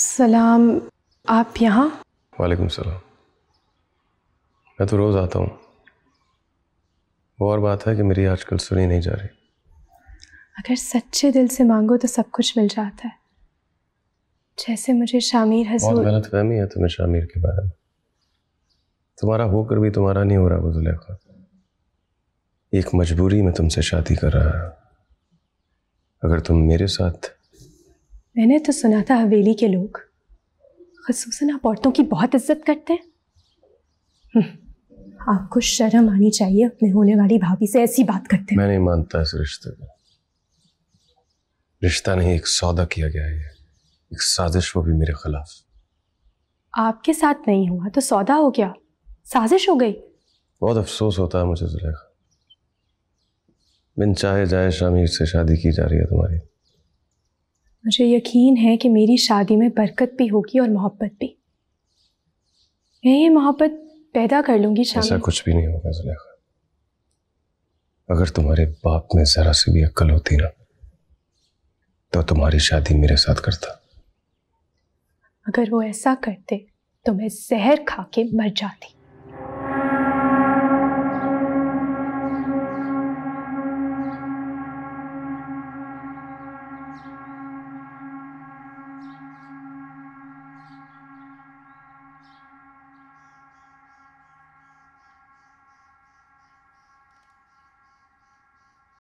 सलाम आप यहाँ वालेकुम सलाम मैं तो रोज़ आता हूँ वो और बात है कि मेरी आजकल सुनी नहीं जा रही अगर सच्चे दिल से मांगो तो सब कुछ मिल जाता है जैसे मुझे शामिर हजूर बहुत गलत फहमी है तुम्हें शामिर के बारे में तुम्हारा होकर भी तुम्हारा नहीं हो रहा वो जुलेखा एक मजबूरी में तुमसे शादी कर रहा है अगर तुम मेरे साथ मैंने तो सुना था हवेली के लोग खसूस आप औरतों की बहुत इज्जत करते हैं हम्म, आपको शर्म आनी चाहिए अपने होने वाली भाभी से ऐसी बात करते मैं नहीं मानता इस रिश्ते को रिश्ता नहीं एक सौदा किया गया है एक साजिश वो भी मेरे खिलाफ आपके साथ नहीं हुआ तो सौदा हो गया साजिश हो गई बहुत अफसोस होता है मुझे बिन चाहे जाए शामिर से शादी की जा रही है तुम्हारी मुझे यकीन है कि मेरी शादी में बरकत भी होगी और मोहब्बत भी मैं ये मोहब्बत पैदा कर लूंगी ऐसा कुछ भी नहीं होगा जुलेखा अगर तुम्हारे बाप में जरा सी भी अक्ल होती ना तो तुम्हारी शादी मेरे साथ करता अगर वो ऐसा करते तो मैं जहर खा के मर जाती